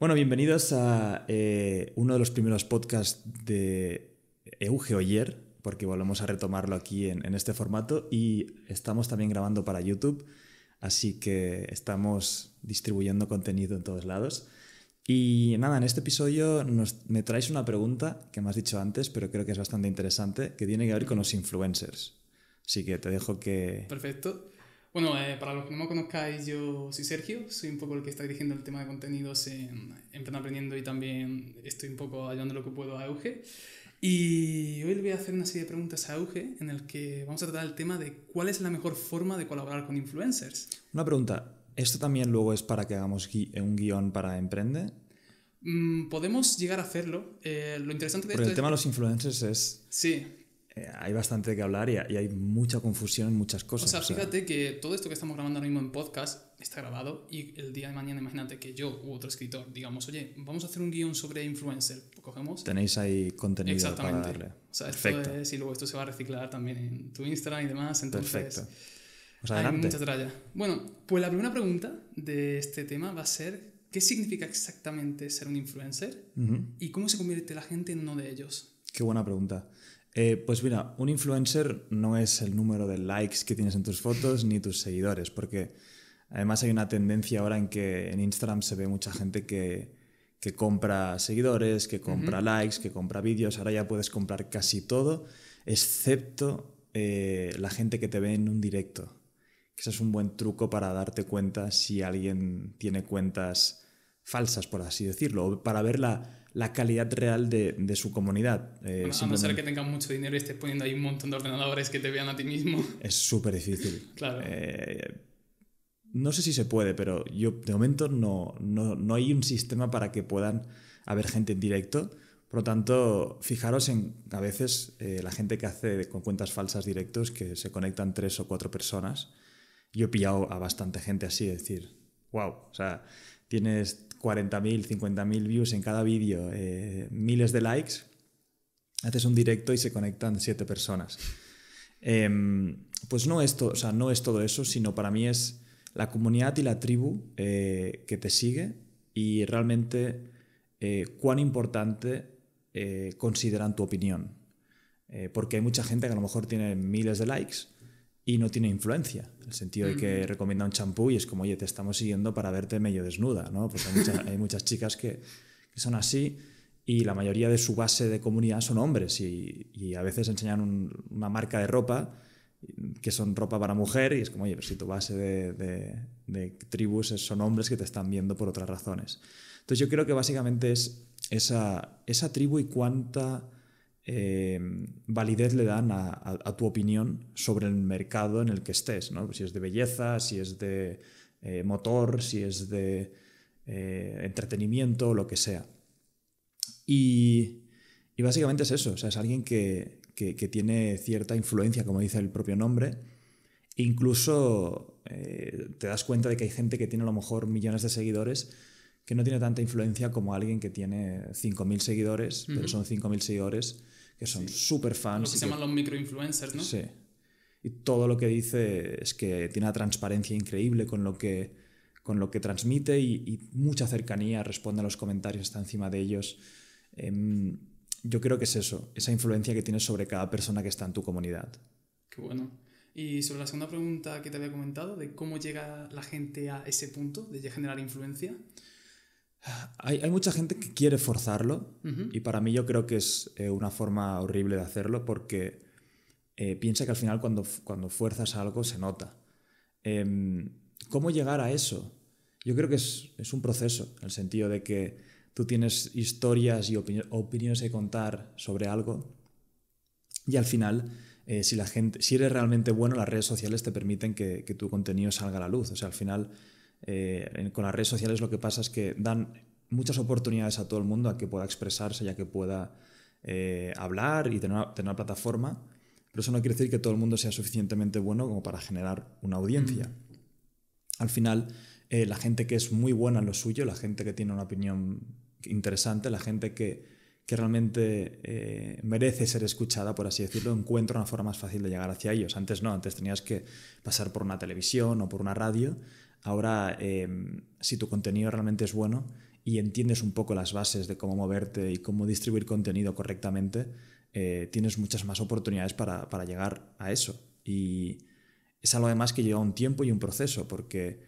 Bueno, bienvenidos a eh, uno de los primeros podcasts de Euge porque volvemos a retomarlo aquí en, este formato y estamos también grabando para YouTube, así que estamos distribuyendo contenido en todos lados. Y nada, en este episodio nos, me traes una pregunta que me has dicho antes, pero creo que es bastante interesante, que tiene que ver con los influencers. Así que te dejo que... Perfecto. Bueno, eh, para los que no me conozcáis, yo soy Sergio, soy un poco el que está dirigiendo el tema de contenidos en, en Aprendiendo y también estoy un poco ayudando lo que puedo a Euge. Y hoy le voy a hacer una serie de preguntas a Euge en el que vamos a tratar el tema de cuál es la mejor forma de colaborar con influencers. Una pregunta, ¿esto también luego es para que hagamos un guión para Emprende? Mm, podemos llegar a hacerlo. Eh, lo interesante de esto el es tema de los influencers es... Sí eh, hay bastante que hablar y, hay mucha confusión en muchas cosas. O sea, fíjate que todo esto que estamos grabando ahora mismo en podcast está grabado y el día de mañana imagínate que yo u otro escritor digamos, oye, vamos a hacer un guión sobre influencer. Cogemos. Tenéis ahí contenido Exactamente. para darle. O sea, esto Es, y luego esto se va a reciclar también en tu Instagram y demás. Entonces, Perfecto. Pues hay mucha Bueno, pues la primera pregunta de este tema va a ser ¿qué significa exactamente ser un influencer? ¿Y cómo se convierte la gente en uno de ellos? Qué buena pregunta. Eh, pues mira, un influencer no es el número de likes que tienes en tus fotos ni tus seguidores, porque además hay una tendencia ahora en que en Instagram se ve mucha gente que, compra seguidores, que compra likes, que compra vídeos, ahora ya puedes comprar casi todo, excepto eh, la gente que te ve en un directo. Que es un buen truco para darte cuenta si alguien tiene cuentas falsas, por así decirlo, para ver la, calidad real de, su comunidad. Eh, a, no ser que tengas mucho dinero y estés poniendo ahí un montón de ordenadores que te vean a ti mismo. Es súper difícil. claro. Eh, no sé si se puede, pero yo de momento no, no, hay un sistema para que puedan haber gente en directo. Por lo tanto, fijaros en a veces eh, la gente que hace con cuentas falsas directos, que se conectan tres o cuatro personas. Yo he pillado a bastante gente así, decir, wow, o sea, tienes 40.000, 50.000 views en cada vídeo, eh, miles de likes, haces un directo y se conectan siete personas. Em, pues no es, o sea, no es todo eso, sino para mí es la comunidad y la tribu eh, que te sigue y realmente eh, cuán importante consideran tu opinión. porque hay mucha gente que a lo mejor tiene miles de likes, y no tiene influencia. En el sentido de que recomienda un champú y es como, oye, te estamos siguiendo para verte medio desnuda, ¿no? Pues hay, muchas chicas que, que, son así y la mayoría de su base de comunidad son hombres y, y a veces enseñan una marca de ropa que son ropa para mujer y es como, oye, pero si tu base de, de, tribus son hombres que te están viendo por otras razones. Entonces yo creo que básicamente es esa, esa tribu y cuánta Em, validez le dan a, tu opinión sobre el mercado en el que estés, ¿no? si es de belleza, si es de eh, motor, si es de eh, entretenimiento, lo que sea. Y, básicamente es eso, sea, es alguien que, tiene cierta influencia, como dice el propio nombre. Incluso eh, te das cuenta de que hay gente que tiene a lo mejor millones de seguidores, que no tiene tanta influencia como alguien que tiene 5.000 seguidores, pero son 5.000 seguidores que son súper fans. Lo que se llaman los microinfluencers, ¿no? Sí. Y todo lo que dice es que tiene una transparencia increíble con lo que, con lo que transmite y, mucha cercanía, responde a los comentarios, está encima de ellos. Em, yo creo que es eso, esa influencia que tienes sobre cada persona que está en tu comunidad. Qué bueno. Y sobre la segunda pregunta que te había comentado, de cómo llega la gente a ese punto de generar influencia, hay, mucha gente que quiere forzarlo y para mí yo creo que es eh, una forma horrible de hacerlo porque eh, piensa que al final cuando, cuando fuerzas algo se nota. Em, ¿Cómo llegar a eso? Yo creo que es, un proceso, en el sentido de que tú tienes historias y opiniones que contar sobre algo y al final, eh, si, la gente, si eres realmente bueno, las redes sociales te permiten que, que tu contenido salga a la luz. O sea, al final eh, con las redes sociales lo que pasa es que dan muchas oportunidades a todo el mundo a que pueda expresarse y a que pueda eh, hablar y tener una, plataforma, pero eso no quiere decir que todo el mundo sea suficientemente bueno como para generar una audiencia. Mm. Al final, eh, la gente que es muy buena en lo suyo, la gente que tiene una opinión interesante, la gente que, que realmente merece ser escuchada, por así decirlo, encuentra una forma más fácil de llegar hacia ellos. Antes no, antes tenías que pasar por una televisión o por una radio Ahora, em, si tu contenido realmente es bueno y entiendes un poco las bases de cómo moverte y cómo distribuir contenido correctamente, eh, tienes muchas más oportunidades para, llegar a eso. Y es algo además que lleva un tiempo y un proceso, porque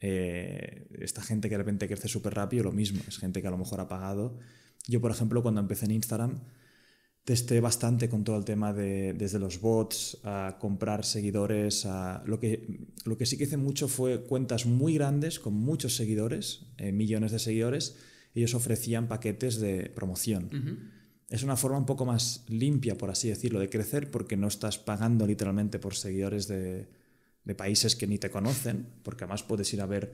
eh, esta gente que de repente crece súper rápido, lo mismo, es gente que a lo mejor ha pagado. Yo, por ejemplo, cuando empecé en Instagram, testé bastante con todo el tema de desde los bots a comprar seguidores. A, lo, que, lo que sí que hice mucho fue cuentas muy grandes con muchos seguidores, eh, millones de seguidores. Ellos ofrecían paquetes de promoción. Es una forma un poco más limpia, por así decirlo, de crecer porque no estás pagando literalmente por seguidores de, de países que ni te conocen, porque además puedes ir a ver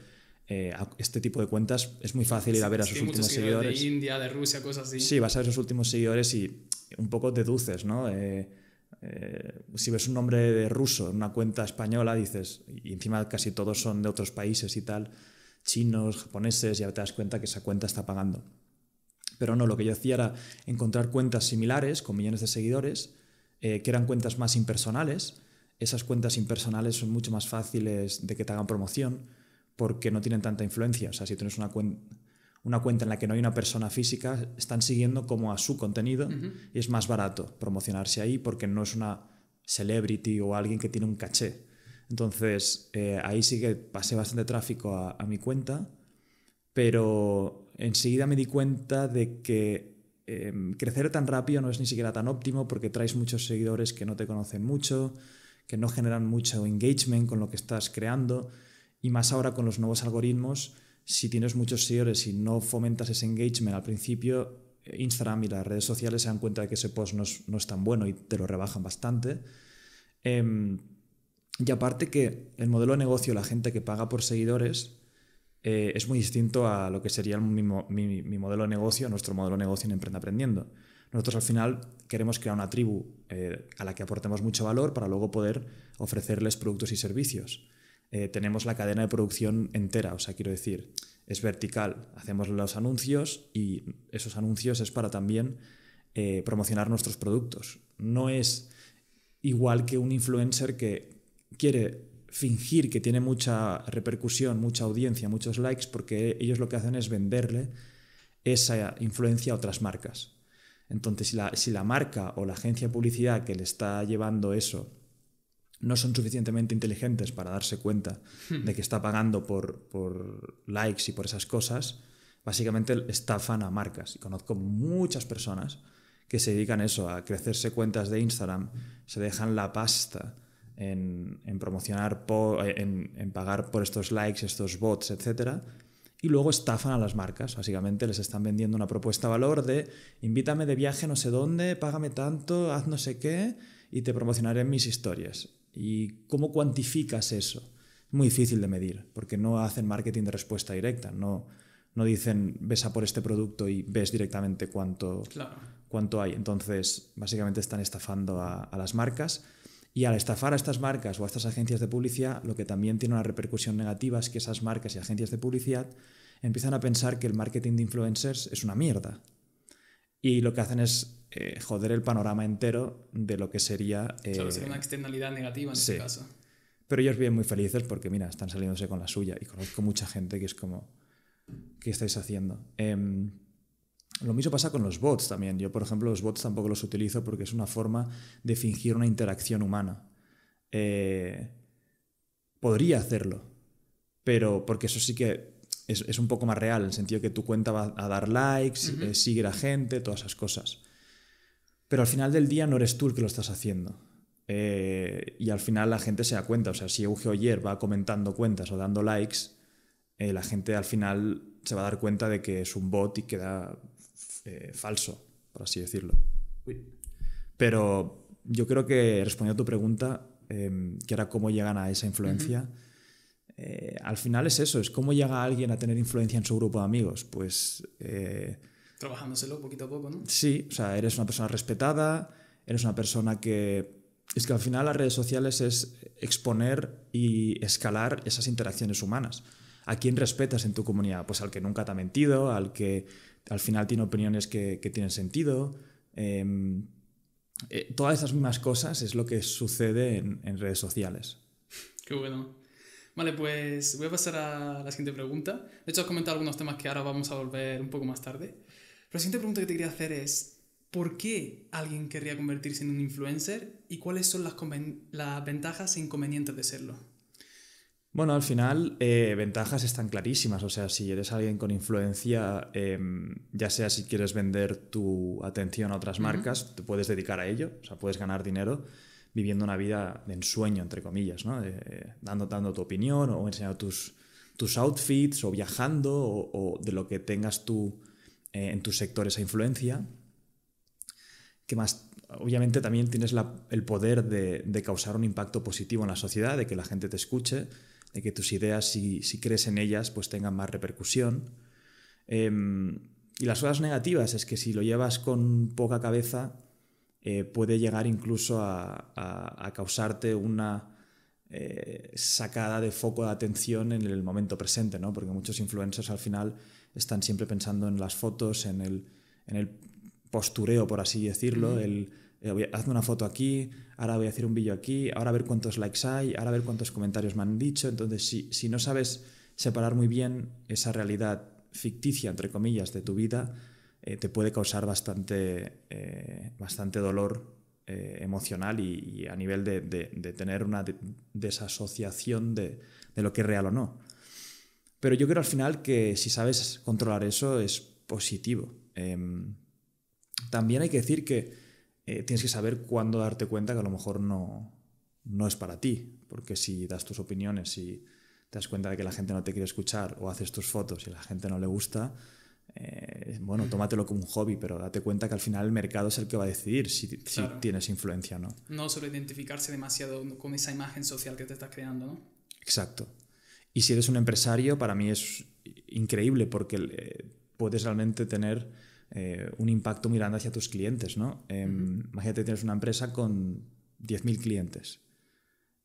eh, a este tipo de cuentas es muy fácil ir a ver a sus últimos seguidores. De India, de Rusia, cosas así. Sí, vas a ver sus últimos seguidores y un poco deduces, ¿no? Eh, eh, si ves un nombre de ruso en una cuenta española, dices, y encima casi todos son de otros países y tal, chinos, japoneses, ya te das cuenta que esa cuenta está pagando. Pero no, lo que yo hacía era encontrar cuentas similares con millones de seguidores, que eran cuentas más impersonales. Esas cuentas impersonales son mucho más fáciles de que te hagan promoción porque no tienen tanta influencia. O sea, si tienes una, cuenta en la que no hay una persona física, están siguiendo como a su contenido y es más barato promocionarse ahí porque no es una celebrity o alguien que tiene un caché. Entonces, eh, ahí sí que pasé bastante tráfico a, mi cuenta, pero enseguida me di cuenta de que em, crecer tan rápido no es ni siquiera tan óptimo porque traes muchos seguidores que no te conocen mucho, que no generan mucho engagement con lo que estás creando. Y más ahora con los nuevos algoritmos, si tienes muchos seguidores y no fomentas ese engagement al principio, eh, Instagram y las redes sociales se dan cuenta de que ese post no es, tan bueno y te lo rebajan bastante. Em, y aparte que el modelo de negocio, la gente que paga por seguidores, eh, es muy distinto a lo que sería mi, modelo de negocio, nuestro modelo de negocio en Emprenda Aprendiendo. Nosotros al final queremos crear una tribu eh, a la que aportemos mucho valor para luego poder ofrecerles productos y servicios. Eh, tenemos la cadena de producción entera, o sea, quiero decir, es vertical, hacemos los anuncios y esos anuncios es para también eh, promocionar nuestros productos. No es igual que un influencer que quiere fingir que tiene mucha repercusión, mucha audiencia, muchos likes, porque ellos lo que hacen es venderle esa influencia a otras marcas. Entonces, si la marca o la agencia de publicidad que le está llevando eso no son suficientemente inteligentes para darse cuenta hmm. de que está pagando por, likes y por esas cosas, básicamente estafan a marcas. Y conozco muchas personas que se dedican a eso, a crecerse cuentas de Instagram, se dejan la pasta en, promocionar, en, pagar por estos likes, estos bots, etc. Y luego estafan a las marcas. Básicamente les están vendiendo una propuesta valor de invítame de viaje no sé dónde, págame tanto, haz no sé qué y te promocionaré mis historias. ¿Y cómo cuantificas eso? Es muy difícil de medir, porque no hacen marketing de respuesta directa, no, no dicen ves a por este producto y ves directamente cuánto, cuánto hay. Entonces, básicamente están estafando a, a, las marcas. Y al estafar a estas marcas o a estas agencias de publicidad, lo que también tiene una repercusión negativa es que esas marcas y agencias de publicidad empiezan a pensar que el marketing de influencers es una mierda y lo que hacen es eh, joder el panorama entero de lo que sería... Eh, sería una externalidad negativa en ese caso. Pero ellos viven muy felices porque, mira, están saliéndose con la suya y conozco mucha gente que es como, ¿qué estáis haciendo? Em, lo mismo pasa con los bots también. Yo, por ejemplo, los bots tampoco los utilizo porque es una forma de fingir una interacción humana. Eh, podría hacerlo, pero porque eso sí que es, un poco más real, en el sentido que tu cuenta va a dar likes, eh, sigue la gente, todas esas cosas. Pero al final del día no eres tú el que lo estás haciendo. Eh, y al final la gente se da cuenta. O sea, si Eugeo Oyer va comentando cuentas o dando likes, eh, la gente al final se va a dar cuenta de que es un bot y queda falso, por así decirlo. Pero yo creo que respondiendo a tu pregunta, em, que era cómo llegan a esa influencia. Eh, al final es eso, es cómo llega alguien a tener influencia en su grupo de amigos. Pues... Eh, Trabajándoselo poquito a poco, ¿no? Sí, o sea, eres una persona respetada, eres una persona que... Es que al final las redes sociales es exponer y escalar esas interacciones humanas. ¿A quién respetas en tu comunidad? Pues al que nunca te ha mentido, al que al final tiene opiniones que, tienen sentido. Em, eh, todas esas mismas cosas es lo que sucede en, en redes sociales. Qué bueno. Vale, pues voy a pasar a la siguiente pregunta. De hecho, has comentado algunos temas que ahora vamos a volver un poco más tarde. Pero la siguiente pregunta que te quería hacer es, ¿por qué alguien querría convertirse en un influencer y cuáles son las, las ventajas e inconvenientes de serlo? Bueno, al final, eh, ventajas están clarísimas. O sea, si eres alguien con influencia, em, ya sea si quieres vender tu atención a otras marcas, te puedes dedicar a ello, o sea, puedes ganar dinero viviendo una vida de ensueño, entre comillas, ¿no? dando, dando tu opinión o enseñando tus, tus outfits o viajando o, de lo que tengas tú eh, en tu sector esa influencia. Que más, obviamente también tienes el poder de, causar un impacto positivo en la sociedad, de que la gente te escuche, de que tus ideas, si, crees en ellas, pues tengan más repercusión. Em, y las cosas negativas es que si lo llevas con poca cabeza, eh, puede llegar incluso a, causarte una eh, sacada de foco de atención en el momento presente, ¿no? Porque muchos influencers al final están siempre pensando en las fotos, en el, postureo, por así decirlo, mm. eh, hazme una foto aquí, ahora voy a hacer un vídeo aquí, ahora a ver cuántos likes hay, ahora a ver cuántos comentarios me han dicho. Entonces, si, no sabes separar muy bien esa realidad ficticia, entre comillas, de tu vida, eh, te puede causar bastante, eh, bastante dolor eh, emocional y, a nivel de, tener una desasociación de, lo que es real o no. Pero yo creo al final que si sabes controlar eso es positivo. Em, también hay que decir que tienes que saber cuándo darte cuenta que a lo mejor no, no es para ti, porque si das tus opiniones y te das cuenta de que la gente no te quiere escuchar o haces tus fotos y la gente no le gusta, eh, bueno, tómatelo como un hobby, pero date cuenta que al final el mercado es el que va a decidir si, tienes influencia no. No solo identificarse demasiado con esa imagen social que te estás creando, ¿no? Exacto. Y si eres un empresario, para mí es increíble porque eh, puedes realmente tener eh, un impacto mirando hacia tus clientes, ¿no? Em, imagínate que tienes una empresa con 10.000 clientes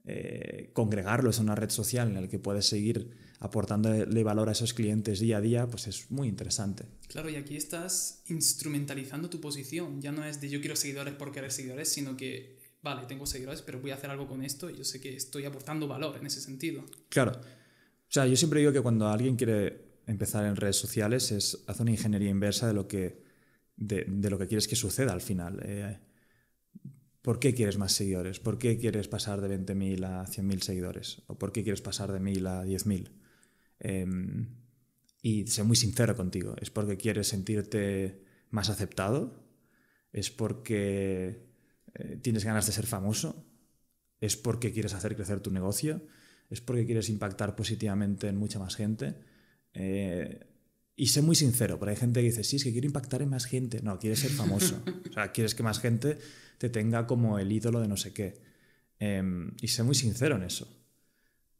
eh, congregarlo es una red social en la que puedes seguir aportándole valor a esos clientes día a día, pues es muy interesante. Claro, y aquí estás instrumentalizando tu posición. Ya no es de yo quiero seguidores porque eres seguidores, sino que, vale, tengo seguidores, pero voy a hacer algo con esto y yo sé que estoy aportando valor en ese sentido. Claro. O sea, yo siempre digo que cuando alguien quiere empezar en redes sociales es hacer una ingeniería inversa de lo que, de, lo que quieres que suceda al final. Eh, ¿Por qué quieres más seguidores? ¿Por qué quieres pasar de 20.000 a 100.000 seguidores? ¿O por qué quieres pasar de 1.000 a 10.000? Em, y sé muy sincero contigo. ¿Es porque quieres sentirte más aceptado? ¿Es porque eh, tienes ganas de ser famoso? ¿Es porque quieres hacer crecer tu negocio? ¿Es porque quieres impactar positivamente en mucha más gente? Eh, y sé muy sincero, porque hay gente que dice, sí, es que quiero impactar en más gente. No, quieres ser famoso. o sea, quieres que más gente te tenga como el ídolo de no sé qué. Em, y sé muy sincero en eso.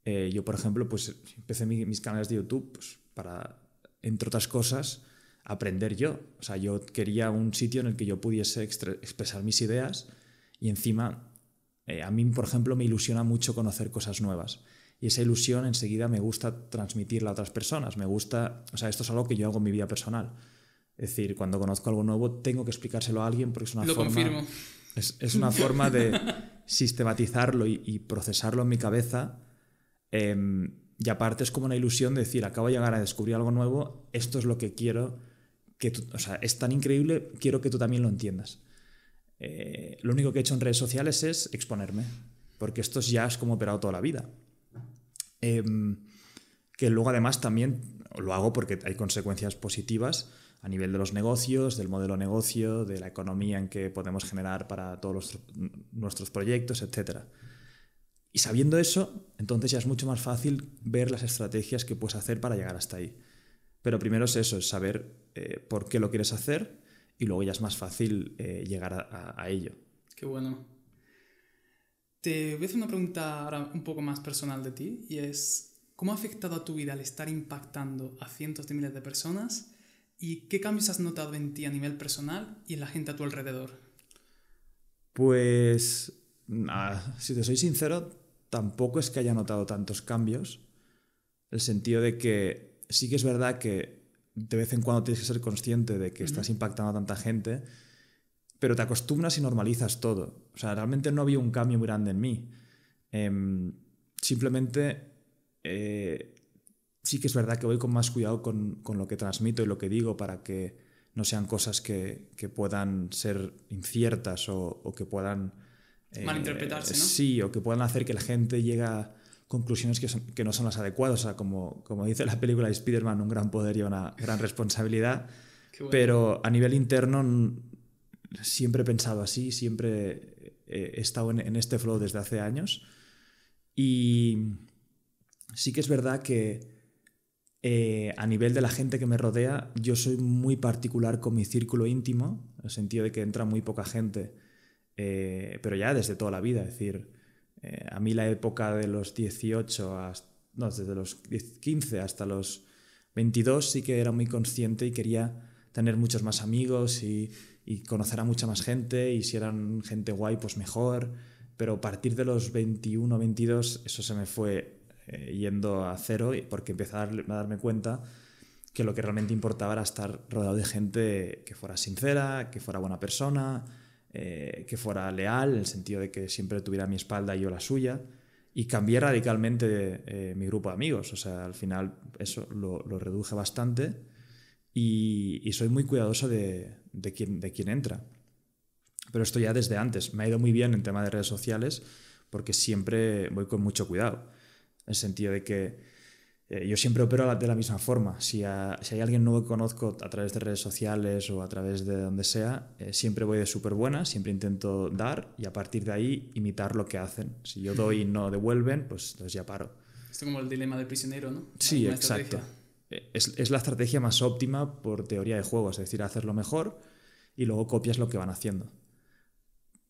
Eh, yo, por ejemplo, pues empecé mis canales de YouTube pues, para, entre otras cosas, aprender yo. O sea, yo quería un sitio en el que yo pudiese expresar mis ideas y encima, eh, a mí, por ejemplo, me ilusiona mucho conocer cosas nuevas y esa ilusión enseguida me gusta transmitirla a otras personas, me gusta, o sea, esto es algo que yo hago en mi vida personal. Es decir, cuando conozco algo nuevo tengo que explicárselo a alguien porque es una forma... Confirmo. Es, una forma de sistematizarlo y, procesarlo en mi cabeza. Em, y aparte es como una ilusión de decir, acabo de llegar a descubrir algo nuevo, esto es lo que quiero, que o sea, es tan increíble, quiero que tú también lo entiendas. Eh, lo único que he hecho en redes sociales es exponerme, porque esto ya es como operado toda la vida. Em, que luego además también lo hago porque hay consecuencias positivas a nivel de los negocios, del modelo negocio, de la economía en que podemos generar para todos nuestros proyectos, etc. Y sabiendo eso, entonces ya es mucho más fácil ver las estrategias que puedes hacer para llegar hasta ahí. Pero primero es eso, es saber eh, por qué lo quieres hacer y luego ya es más fácil eh, llegar a, ello. Qué bueno. Te voy a hacer una pregunta ahora un poco más personal de ti y es, ¿cómo ha afectado a tu vida el estar impactando a cientos de miles de personas y qué cambios has notado en ti a nivel personal y en la gente a tu alrededor? Pues, si te soy sincero, tampoco es que haya notado tantos cambios, el sentido de que sí que es verdad que de vez en cuando tienes que ser consciente de que estás impactando a tanta gente pero te acostumbras y normalizas todo. O sea, realmente no había un cambio muy grande en mí. Em, simplemente eh, sí que es verdad que voy con más cuidado con, lo que transmito y lo que digo para que no sean cosas que, puedan ser inciertas o, que puedan... Eh, Malinterpretarse, ¿no? Sí, o que puedan hacer que la gente llegue a conclusiones que, no son las adecuadas. O sea, como, como dice la película de Spider-Man, un gran poder y una gran responsabilidad. Pero a nivel interno siempre he pensado así, siempre eh, he estado en, este flow desde hace años. Y sí que es verdad que eh, a nivel de la gente que me rodea, yo soy muy particular con mi círculo íntimo, en el sentido de que entra muy poca gente, eh, pero ya desde toda la vida. Es decir, a mí la época de los 18, hasta, no, desde los 15 hasta los 22 sí que era muy consciente y quería tener muchos más amigos y y conocer a mucha más gente y si eran gente guay, pues mejor. Pero a partir de los 21, 22, eso se me fue eh, yendo a cero porque empecé a, darme cuenta que lo que realmente importaba era estar rodeado de gente que fuera sincera, que fuera buena persona, eh, que fuera leal, en el sentido de que siempre tuviera mi espalda y yo la suya. Y cambié radicalmente eh, mi grupo de amigos. O sea, al final eso lo, lo reduje bastante y, soy muy cuidadoso de, de, quién, entra. Pero esto ya desde antes. Me ha ido muy bien en tema de redes sociales porque siempre voy con mucho cuidado. En el sentido de que eh, yo siempre opero de la misma forma. Si, hay alguien nuevo que conozco a través de redes sociales o a través de donde sea, eh, siempre voy de súper buena, siempre intento dar y a partir de ahí imitar lo que hacen. Si yo doy y no devuelven, pues entonces ya paro. Esto como el dilema del prisionero, ¿no? Sí, exacto es, la estrategia más óptima por teoría de juego, es decir, hacerlo mejor y luego copias lo que van haciendo.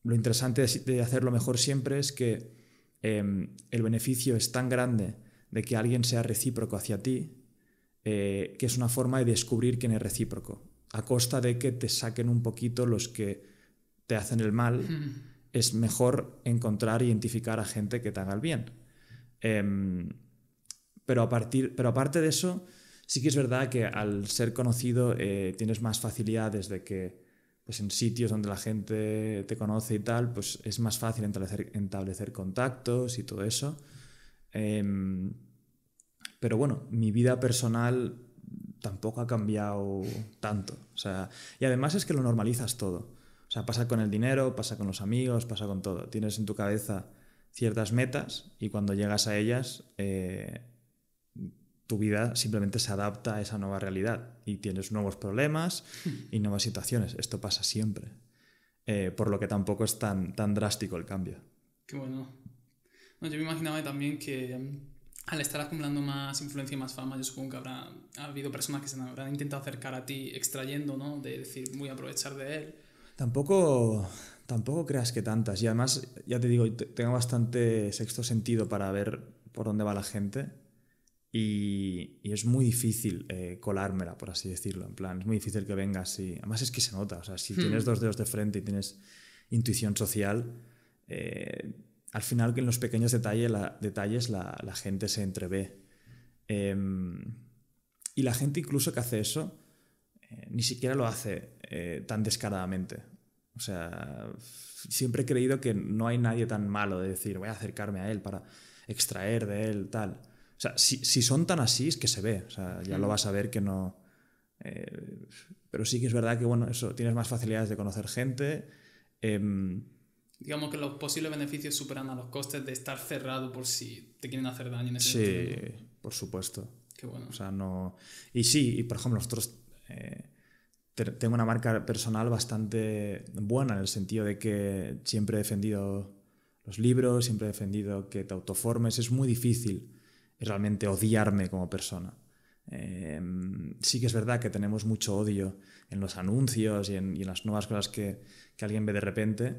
Lo interesante de hacerlo mejor siempre es que em, el beneficio es tan grande de que alguien sea recíproco hacia ti, eh, que es una forma de descubrir quién es recíproco, a costa de que te saquen un poquito los que te hacen el mal. Es mejor encontrar e identificar a gente que te haga el bien. Em, pero, a pero aparte de eso, Sí que es verdad que al ser conocido eh, tienes más facilidades de que pues en sitios donde la gente te conoce y tal, pues es más fácil establecer, contactos y todo eso. Em, pero bueno, mi vida personal tampoco ha cambiado tanto. O sea, y además es que lo normalizas todo. O sea, pasa con el dinero, pasa con los amigos, pasa con todo. Tienes en tu cabeza ciertas metas y cuando llegas a ellas eh, tu vida simplemente se adapta a esa nueva realidad y tienes nuevos problemas y nuevas situaciones. Esto pasa siempre. Eh, por lo que tampoco es tan, tan drástico el cambio. Qué bueno. No, yo me imaginaba también que mm, al estar acumulando más influencia y más fama, yo supongo que habrá habido personas que se habrán intentado acercar a ti extrayendo, ¿no? De decir, voy aprovechar de él. Tampoco, tampoco creas que tantas. Y además, ya te digo, tengo bastante sexto sentido para ver por dónde va la gente y, es muy difícil eh, colármela, por así decirlo. En plan, es muy difícil que venga así. Además, es que se nota. O sea, si hmm. tienes dos dedos de frente y tienes intuición social, eh, al final, que en los pequeños detalles la, detalles, la, gente se entrevé. Em, y la gente, incluso que hace eso, eh, ni siquiera lo hace tan descaradamente. O sea, siempre he creído que no hay nadie tan malo de decir, voy a acercarme a él para extraer de él, tal sea, si, si, son tan así es que se ve, o sea, ya lo vas a ver que no... Eh, pero sí que es verdad que, bueno, eso, tienes más facilidades de conocer gente. Em, digamos que los posibles beneficios superan a los costes de estar cerrado por si te quieren hacer daño en ese Sí, por supuesto. Qué bueno. O sea, no... Y sí, y por ejemplo, nosotros... Eh, tengo una marca personal bastante buena en el sentido de que siempre he defendido los libros, siempre he defendido que te autoformes. Es muy difícil realmente odiarme como persona. Em, sí que es verdad que tenemos mucho odio en los anuncios y en, las nuevas cosas que, alguien ve de repente,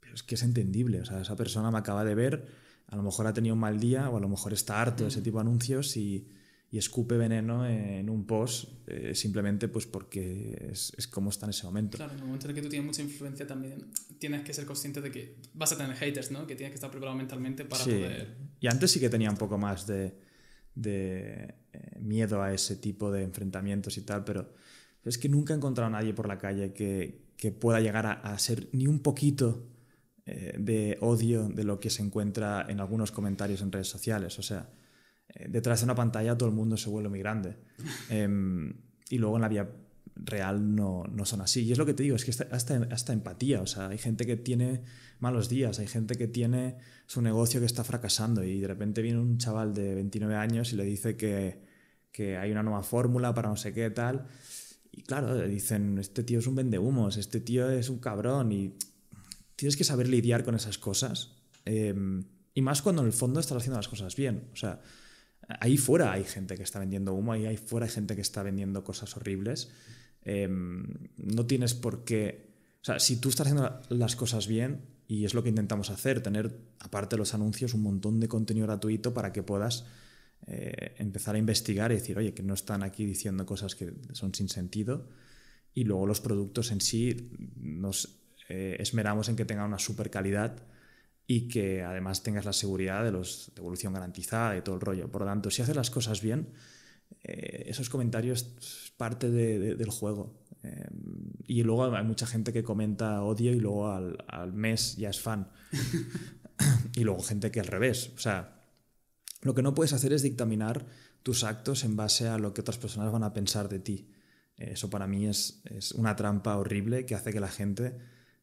pero es que es entendible. O sea, esa persona me acaba de ver, a lo mejor ha tenido un mal día o a lo mejor está harto de ese mm. tipo de anuncios y, y escupe veneno en un post eh, simplemente pues porque es, como está en ese momento. Claro, en el momento en el que tú tienes mucha influencia también tienes que ser consciente de que vas a tener haters, ¿no? Que tienes que estar preparado mentalmente para Y antes sí que tenía un poco más de, de eh, miedo a ese tipo de enfrentamientos y tal, pero es que nunca he encontrado a nadie por la calle que, pueda llegar a, ser ni un poquito eh, de odio de lo que se encuentra en algunos comentarios en redes sociales. O sea eh, detrás de una pantalla todo el mundo se vuelve muy grande. Em, y luego en la vida real no, no, son así. Y es lo que te digo, es que hasta, empatía. O sea, hay gente que tiene malos días, hay gente que tiene su negocio que está fracasando y de repente viene un chaval de 29 años y le dice que, hay una nueva fórmula para no sé qué tal. Y claro, le dicen, este tío es un vendehumos, este tío es un cabrón y tienes que saber lidiar con esas cosas. Em, y más cuando en el fondo estás haciendo las cosas bien. O sea, ahí fuera hay gente que está vendiendo humo, ahí, ahí fuera hay gente que está vendiendo cosas horribles. Em, no tienes por qué... O sea, si tú estás haciendo las cosas bien, y es lo que intentamos hacer, tener, aparte de los anuncios, un montón de contenido gratuito para que puedas eh, empezar a investigar y decir, oye, que no están aquí diciendo cosas que son sin sentido. Y luego los productos en sí nos eh, esmeramos en que tengan una super calidad y que además tengas la seguridad de los devolución garantizada y todo el rollo. Por lo tanto, si haces las cosas bien, eh, esos comentarios es parte del juego. Eh, y luego hay mucha gente que comenta odio y luego al, mes ya es fan. y luego gente que al revés. O sea, lo que no puedes hacer es dictaminar tus actos en base a lo que otras personas van a pensar de ti. Eso para mí es, es una trampa horrible que hace que la gente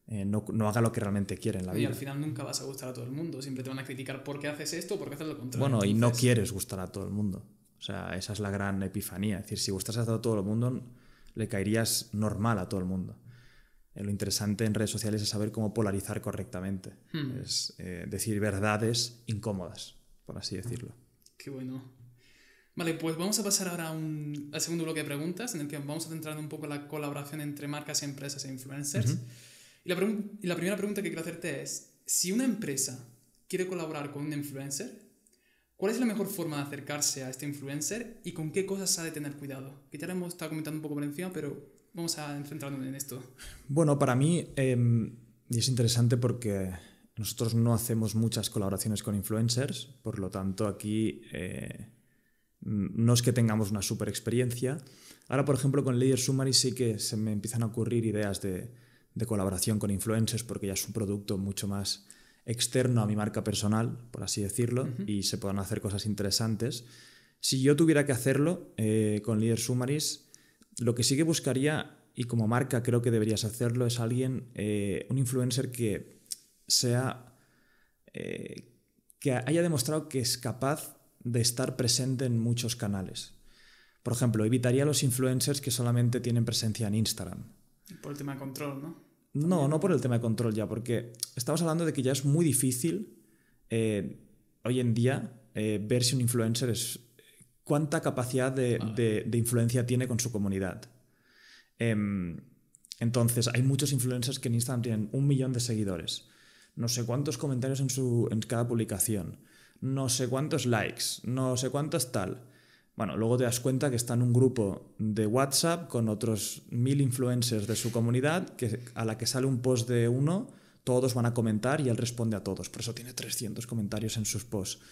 eh, no, haga lo que realmente quiere en la vida. Y al final nunca vas a gustar a todo el mundo, siempre te van a criticar por qué haces esto o por qué haces lo contrario. Bueno, y no quieres gustar a todo el mundo. O sea, esa es la gran epifanía. Es decir, si gustas a todo el mundo, le caerías normal a todo el mundo. Eh, lo interesante en redes sociales es saber cómo polarizar correctamente. Hmm. Es eh, decir verdades incómodas, por así decirlo. Qué bueno. Vale, pues vamos a pasar ahora a al segundo bloque de preguntas, en el que vamos a centrar un poco la colaboración entre marcas, empresas e influencers. Y la, primera pregunta que quiero hacerte es, si una empresa quiere colaborar con un influencer, ¿cuál es la mejor forma de acercarse a este influencer y con qué cosas ha de tener cuidado? Que ya lo hemos estado comentando un poco por encima, pero vamos a centrarnos en esto. Bueno, para mí, em, y es interesante porque nosotros no hacemos muchas colaboraciones con influencers, por lo tanto aquí eh, no es que tengamos una super experiencia. Ahora, por ejemplo, con Layer Summary sí que se me empiezan a ocurrir ideas de de colaboración con influencers porque ya es un producto mucho más externo a mi marca personal, por así decirlo, y se puedan hacer cosas interesantes. Si yo tuviera que hacerlo eh, con Leader Summaries, lo que sí que buscaría, y como marca creo que deberías hacerlo, es alguien, eh, un influencer que sea, eh, que haya demostrado que es capaz de estar presente en muchos canales. Por ejemplo, evitaría los influencers que solamente tienen presencia en Instagram por el tema de control, ¿no? No, no por el tema de control ya, porque estamos hablando de que ya es muy difícil eh, hoy en día eh, ver si un influencer es. cuánta capacidad de, ah. influencia tiene con su comunidad. Em, entonces, hay muchos influencers que en Instagram tienen un millón de seguidores, no sé cuántos comentarios en, su, en cada publicación, no sé cuántos likes, no sé cuántos tal. Bueno, luego te das cuenta que está en un grupo de WhatsApp con otros mil influencers de su comunidad, que a la que sale un post de uno, todos van a comentar y él responde a todos. Por eso tiene 300 comentarios en sus posts.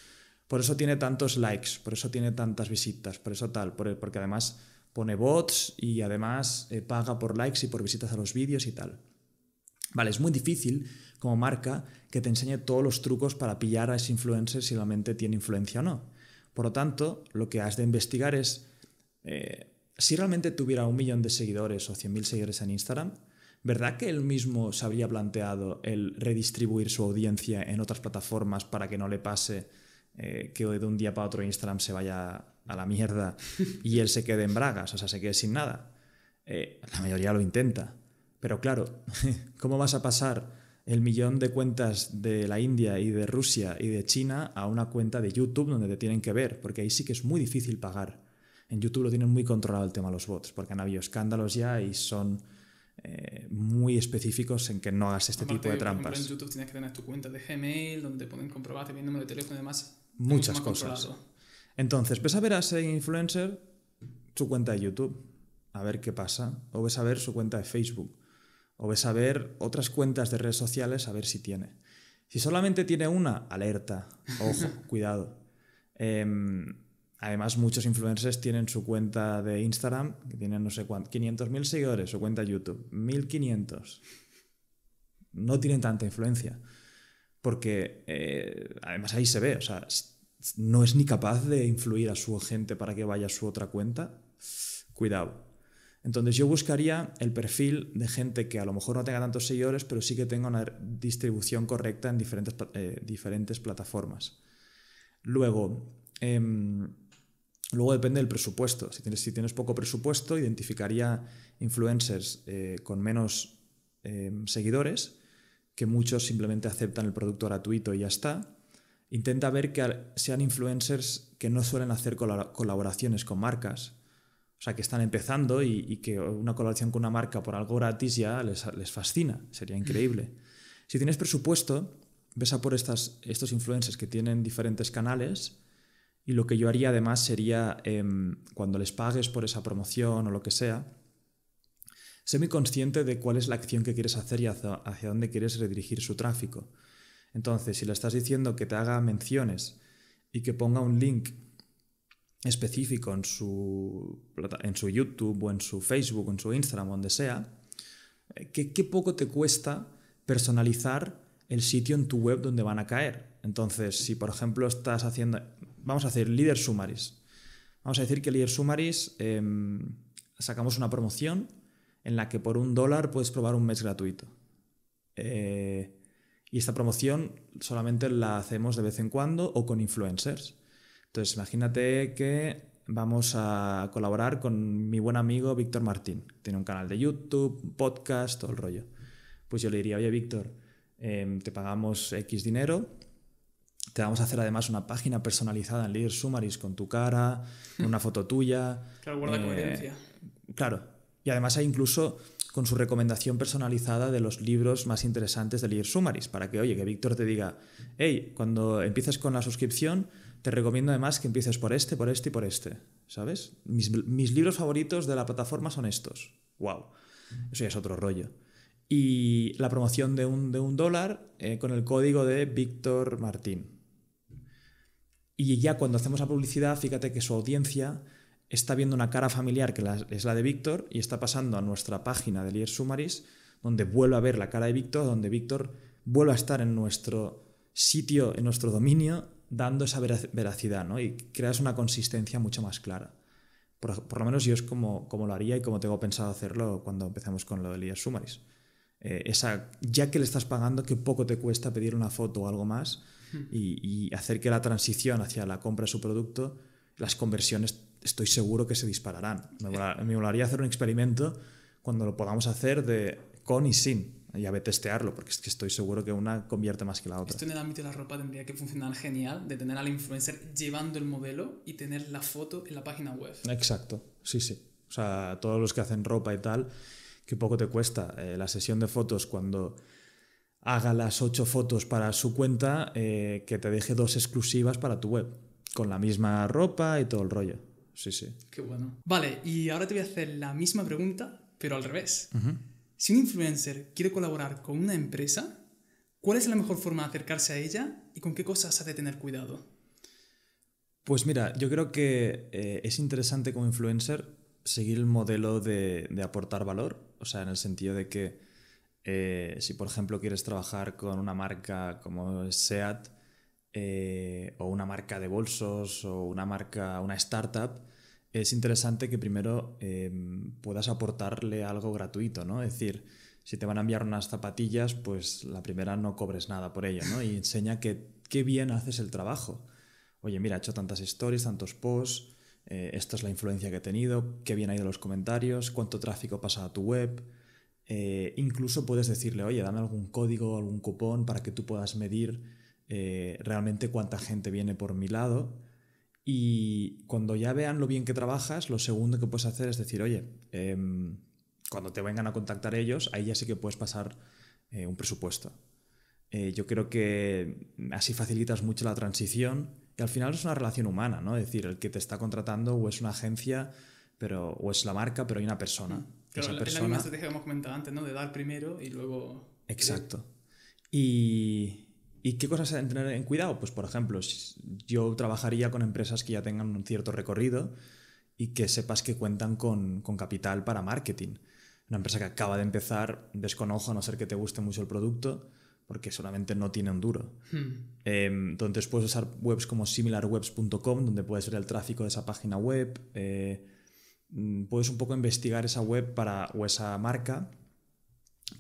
Por eso tiene tantos likes, por eso tiene tantas visitas, por eso tal, porque además pone bots y además eh, paga por likes y por visitas a los vídeos y tal. Vale, es muy difícil como marca que te enseñe todos los trucos para pillar a ese influencer si realmente tiene influencia o no. Por lo tanto, lo que has de investigar es, eh, si realmente tuviera un millón de seguidores o 100.000 seguidores en Instagram, ¿verdad que él mismo se habría planteado el redistribuir su audiencia en otras plataformas para que no le pase eh, que de un día para otro Instagram se vaya a la mierda y él se quede en bragas, o sea, se quede sin nada? Eh, la mayoría lo intenta. Pero claro, ¿cómo vas a pasar el millón de cuentas de la India y de Rusia y de China a una cuenta de YouTube donde te tienen que ver, porque ahí sí que es muy difícil pagar. En YouTube lo tienen muy controlado el tema de los bots, porque han habido escándalos ya y son eh, muy específicos en que no hagas este tipo de trampas. en YouTube tienes que tener tu cuenta de Gmail, donde pueden comprobar también número de teléfono y demás. Muchas cosas. Entonces, ves a ver a ese influencer su cuenta de YouTube, a ver qué pasa, o ves a ver su cuenta de Facebook o ves a ver otras cuentas de redes sociales a ver si tiene. Si solamente tiene una, alerta, ojo, cuidado. Em, además, muchos influencers tienen su cuenta de Instagram, que tienen no sé cuánto, 500.000 seguidores, su cuenta de YouTube, 1.500. No tienen tanta influencia. Porque eh, además ahí se ve, o sea, no es ni capaz de influir a su gente para que vaya a su otra cuenta. Cuidado. Entonces yo buscaría el perfil de gente que a lo mejor no tenga tantos seguidores, pero sí que tenga una distribución correcta en diferentes, eh, diferentes plataformas. Luego, em, luego depende del presupuesto. Si tienes, poco presupuesto, identificaría influencers eh, con menos em, seguidores, que muchos simplemente aceptan el producto gratuito y ya está. Intenta ver que sean influencers que no suelen hacer colaboraciones con marcas, o sea, que están empezando y, que una colaboración con una marca por algo gratis ya les, fascina, sería mm. increíble. Si tienes presupuesto, ves a por estas, estos influencers que tienen diferentes canales y lo que yo haría además sería, em, cuando les pagues por esa promoción o lo que sea, sé muy consciente de cuál es la acción que quieres hacer y hacia, hacia dónde quieres redirigir su tráfico. Entonces, si le estás diciendo que te haga menciones y que ponga un link específico en su, en su YouTube o en su Facebook o en su Instagram, donde sea, eh, que qué poco te cuesta personalizar el sitio en tu web donde van a caer. Entonces, si por ejemplo estás haciendo, vamos a hacer líder summaries. Vamos a decir que líder summaries em, sacamos una promoción en la que por un dólar puedes probar un mes gratuito. Eh, y esta promoción solamente la hacemos de vez en cuando o con influencers. Entonces, imagínate que vamos a colaborar con mi buen amigo Víctor Martín. Tiene un canal de YouTube, podcast, todo el rollo. Pues yo le diría, oye Víctor, em, te pagamos X dinero, te vamos a hacer además una página personalizada en Leader Summaries con tu cara, una foto tuya. Claro, guarda eh, coherencia. Claro. Y además hay incluso con su recomendación personalizada de los libros más interesantes de Leader Summaries, para que, oye, que Víctor te diga, hey, cuando empieces con la suscripción, te recomiendo además que empieces por este, por este y por este, ¿sabes? Mis, libros favoritos de la plataforma son estos. ¡Wow! Eso ya es otro rollo. Y la promoción de un, de dólar eh, con el código de Víctor Martín. Y ya cuando hacemos la publicidad, fíjate que su audiencia está viendo una cara familiar que es la de Víctor y está pasando a nuestra página de Lier Summaries, donde vuelve a ver la cara de Víctor, donde Víctor vuelve a estar en nuestro sitio, en nuestro dominio, dando esa veracidad, ¿no? Y creas una consistencia mucho más clara. Por, lo menos yo es como, como, lo haría y como tengo pensado hacerlo cuando empezamos con lo de Lías Sumaris. Eh, esa, ya que le estás pagando, que poco te cuesta pedir una foto o algo más hmm. y, hacer que la transición hacia la compra de su producto, las conversiones estoy seguro que se dispararán. Me, me molaría hacer un experimento cuando lo podamos hacer de con y sin y a testearlo, porque es que estoy seguro que una convierte más que la otra. Esto en el ámbito de la ropa tendría que funcionar genial, de tener al influencer llevando el modelo y tener la foto en la página web. Exacto, sí, sí. O sea, todos los que hacen ropa y tal, que poco te cuesta. Eh, la sesión de fotos cuando haga las ocho fotos para su cuenta, eh, que te deje dos exclusivas para tu web, con la misma ropa y todo el rollo. Sí, sí. Qué bueno. Vale, y ahora te voy a hacer la misma pregunta, pero al revés. Si un influencer quiere colaborar con una empresa, ¿cuál es la mejor forma de acercarse a ella y con qué cosas ha de tener cuidado? Pues mira, yo creo que eh, es interesante como influencer seguir el modelo de, aportar valor, o sea, en el sentido de que eh, si por ejemplo quieres trabajar con una marca como SEAT eh, o una marca de bolsos o una marca, una startup, es interesante que primero em, puedas aportarle algo gratuito, ¿no? Es decir, si te van a enviar unas zapatillas, pues la primera no cobres nada por ello, ¿no? Y enseña que qué bien haces el trabajo. Oye, mira, he hecho tantas stories, tantos posts, eh, esto es la influencia que he tenido, qué bien ha ido los comentarios, cuánto tráfico pasa a tu web. Eh, incluso puedes decirle, oye, dame algún código, algún cupón para que tú puedas medir eh, realmente cuánta gente viene por mi lado y cuando ya vean lo bien que trabajas, lo segundo que puedes hacer es decir, oye, em, cuando te vengan a contactar ellos, ahí ya sí que puedes pasar eh, un presupuesto. Eh, yo creo que así facilitas mucho la transición que al final es una relación humana, ¿no? Es decir, el que te está contratando o es una agencia pero, o es la marca, pero hay una persona. Mm. Esa persona... es la misma estrategia que hemos comentado antes, ¿no? De dar primero y luego... Exacto. Y, ¿Y qué cosas hay que tener en cuidado? Pues, por ejemplo, yo trabajaría con empresas que ya tengan un cierto recorrido y que sepas que cuentan con, capital para marketing. Una empresa que acaba de empezar, desconojo a no ser que te guste mucho el producto, porque solamente no tiene un duro. Hmm. Em, entonces puedes usar webs como similarwebs.com, donde puedes ver el tráfico de esa página web. Eh, mm, puedes un poco investigar esa web para, o esa marca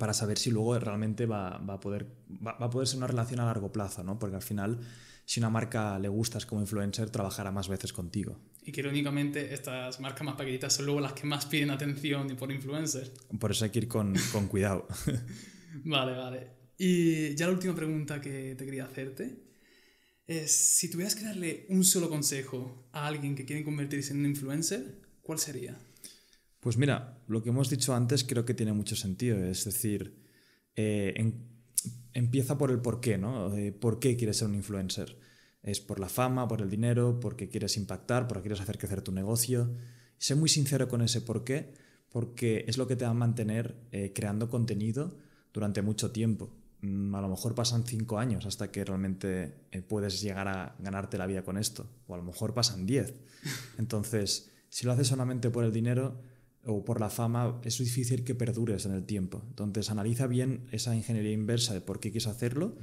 para saber si luego realmente va, a, poder, va, a ser una relación a largo plazo, ¿no? Porque al final, si una marca le gustas como influencer, trabajará más veces contigo. Y que irónicamente estas marcas más pequeñitas son luego las que más piden atención y por influencer. Por eso hay que ir con, cuidado. vale, vale. Y ya la última pregunta que te quería hacerte es, si tuvieras que darle un solo consejo a alguien que quiere convertirse en un influencer, ¿cuál sería? Pues mira, lo que hemos dicho antes creo que tiene mucho sentido. Es decir, eh, empieza por el por qué, ¿no? Eh, ¿Por qué quieres ser un influencer? ¿Es por la fama, por el dinero, porque quieres impactar, porque quieres hacer crecer tu negocio? sé muy sincero con ese por qué, porque es lo que te va a mantener eh, creando contenido durante mucho tiempo. Mm, a lo mejor pasan cinco años hasta que realmente puedes llegar a ganarte la vida con esto, o a lo mejor pasan diez. Entonces, si lo haces solamente por el dinero, o por la fama, es difícil que perdures en el tiempo. Entonces analiza bien esa ingeniería inversa de por qué quieres hacerlo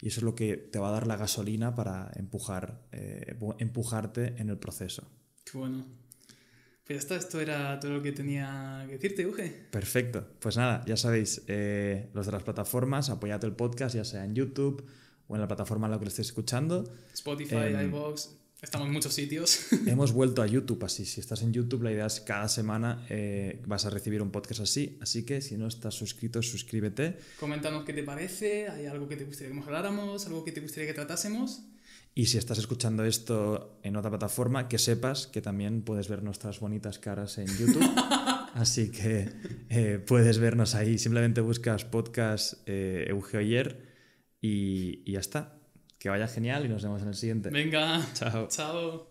y eso es lo que te va a dar la gasolina para empujar, eh, empujarte en el proceso. Qué bueno. Pues ya está, esto era todo lo que tenía que decirte, Uge. Perfecto. Pues nada, ya sabéis, eh, los de las plataformas, apoyad el podcast, ya sea en YouTube o en la plataforma en la que lo estéis escuchando. Spotify, eh, iVoox, Estamos en muchos sitios. Hemos vuelto a YouTube así. Si estás en YouTube, la idea es cada semana eh, vas a recibir un podcast así. Así que si no estás suscrito, suscríbete. Coméntanos qué te parece, hay algo que te gustaría que nos algo que te gustaría que tratásemos. Y si estás escuchando esto en otra plataforma, que sepas que también puedes ver nuestras bonitas caras en YouTube. así que eh, puedes vernos ahí. Simplemente buscas podcast eh, Eugeoyer y ya está. Que vaya genial y nos vemos en el siguiente. Venga. Chao. Chao.